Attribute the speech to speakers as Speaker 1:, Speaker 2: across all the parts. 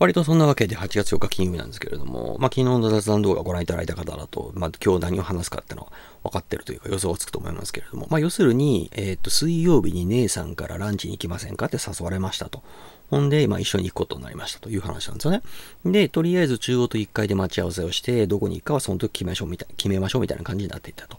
Speaker 1: 割とそんなわけで8月4日金曜日なんですけれども、まあ、昨日の雑談動画をご覧いただいた方だと、まあ、今日何を話すかってのは分かってるというか予想はつくと思いますけれども、まあ、要するに、えー、っと、水曜日に姉さんからランチに行きませんかって誘われましたと。ほんで、まあ、一緒に行くことになりましたという話なんですよね。で、とりあえず中央と1階で待ち合わせをして、どこに行くかはその時決めましょうみたい決めましょうみたいな感じになっていったと。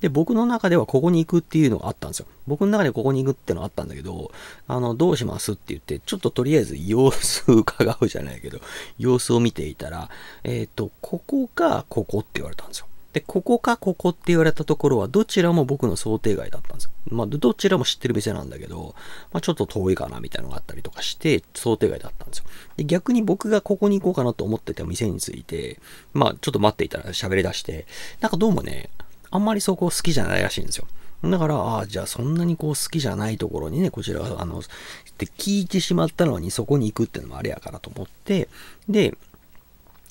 Speaker 1: で、僕の中ではここに行くっていうのがあったんですよ。僕の中でここに行くってのがあったんだけど、あの、どうしますって言って、ちょっととりあえず様子伺うじゃないけど、様子を見ていたら、えっ、ー、と、ここかここって言われたんですよ。で、ここかここって言われたところは、どちらも僕の想定外だったんですよ。まあ、どちらも知ってる店なんだけど、まあ、ちょっと遠いかなみたいなのがあったりとかして、想定外だったんですよ。で、逆に僕がここに行こうかなと思ってた店について、まあ、ちょっと待っていたら喋り出して、なんかどうもね、あんまりそこ好きじゃないらしいんですよ。だから、ああ、じゃあそんなにこう好きじゃないところにね、こちら、あの、って聞いてしまったのにそこに行くっていうのもあれやからと思って、で、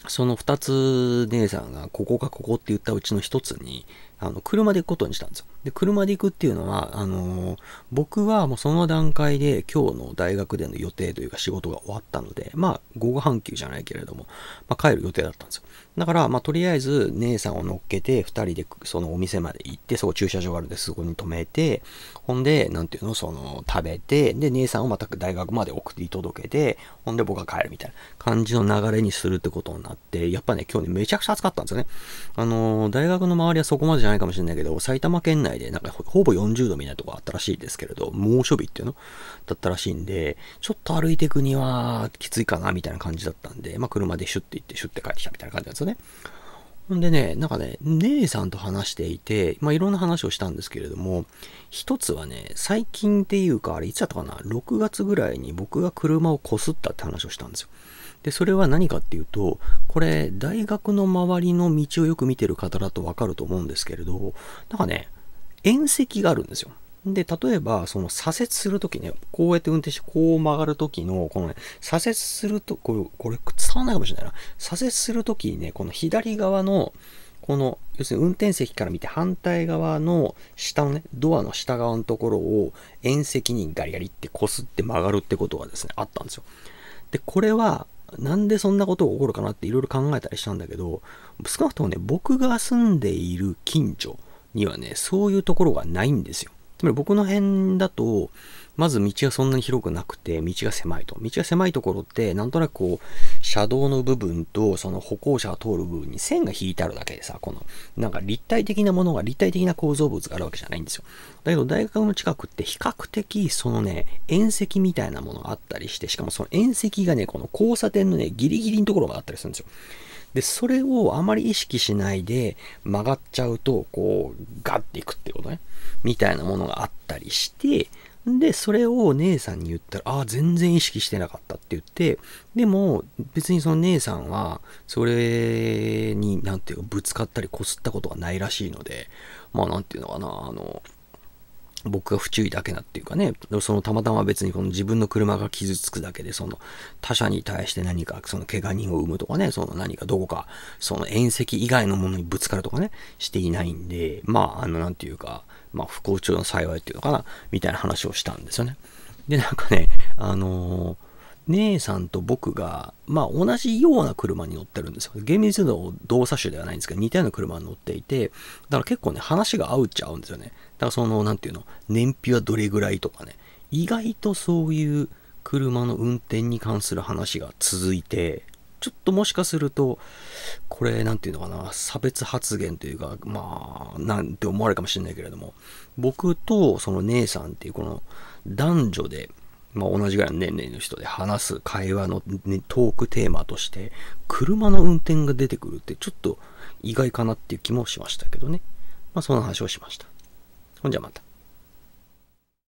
Speaker 1: その2つ姉さんがここかここって言ったうちの1つにあの、車で行くことにしたんですよ。で、車で行くっていうのは、あのー、僕はもうその段階で今日の大学での予定というか仕事が終わったので、まあ、午後半休じゃないけれども、まあ、帰る予定だったんですよ。だから、まあ、とりあえず姉さんを乗っけて、2人でそのお店まで行って、そこ駐車場があるんで、そこに止めて、ほんで、なんていうの、その、食べて、で、姉さんをまた大学まで送り届けて、ほんで僕が帰るみたいな感じの流れにするってことになって、やっぱね、今日ね、めちゃくちゃ暑かったんですよね。あのー、大学の周りはそこまでじゃないかもしれないけど、埼玉県内でなんかほぼ40度みたいなとこあったらしいですけれど、猛暑日っていうのだったらしいんで、ちょっと歩いていくにはきついかなみたいな感じだったんで、まあ車でシュッて行ってシュッて帰ってきたみたいな感じなんですよね。ほんでね、なんかね、姉さんと話していて、まあ、いろんな話をしたんですけれども、一つはね、最近っていうか、あれいつだったかな、6月ぐらいに僕が車をこすったって話をしたんですよ。で、それは何かっていうと、これ、大学の周りの道をよく見てる方だとわかると思うんですけれど、なんかね、縁石があるんですよ。で、例えば、その左折するときね、こうやって運転して、こう曲がるときの、このね、左折すると、これ、これ伝わんないかもしれないな。左折するときにね、この左側の、この、要するに運転席から見て反対側の下のね、ドアの下側のところを、縁石にガリガリってこすって曲がるってことがですね、あったんですよ。で、これは、なんでそんなことが起こるかなっていろいろ考えたりしたんだけど、少なくともね、僕が住んでいる近所にはね、そういうところがないんですよ。つまり僕の辺だと、まず道がそんなに広くなくて、道が狭いと。道が狭いところって、なんとなくこう、車道の部分と、その歩行者が通る部分に線が引いてあるだけでさ、この、なんか立体的なものが、立体的な構造物があるわけじゃないんですよ。だけど、大学の近くって比較的、そのね、縁石みたいなものがあったりして、しかもその縁石がね、この交差点のね、ギリギリのところがあったりするんですよ。で、それをあまり意識しないで曲がっちゃうと、こう、ガッていくってことね。みたいなものがあったりして、で、それを姉さんに言ったら、ああ、全然意識してなかったって言って、でも、別にその姉さんは、それに、なんていうか、ぶつかったり擦ったことがないらしいので、まあ、なんていうのかな、あの、僕が不注意だけなっていうかね、そのたまたま別にこの自分の車が傷つくだけで、その他者に対して何かその怪我人を生むとかね、その何かどこか、その縁石以外のものにぶつかるとかね、していないんで、まあ、あの、なんていうか、まあ、不幸中の幸いっていうのかな、みたいな話をしたんですよね。で、なんかね、あのー姉さんと僕が、まあ、同じような車に乗ってるんですよ。厳密に言うと動作種ではないんですけど、似たような車に乗っていて、だから結構ね、話が合うっちゃ合うんですよね。だからその、なんていうの、燃費はどれぐらいとかね、意外とそういう車の運転に関する話が続いて、ちょっともしかすると、これ、なんていうのかな、差別発言というか、まあ、なんて思われるかもしれないけれども、僕とその姉さんっていう、この男女で、まあ、同じぐらいの年齢の人で話す会話の、ね、トークテーマとして、車の運転が出てくるってちょっと意外かなっていう気もしましたけどね。まあ、そんな話をしました。ほんじゃまた。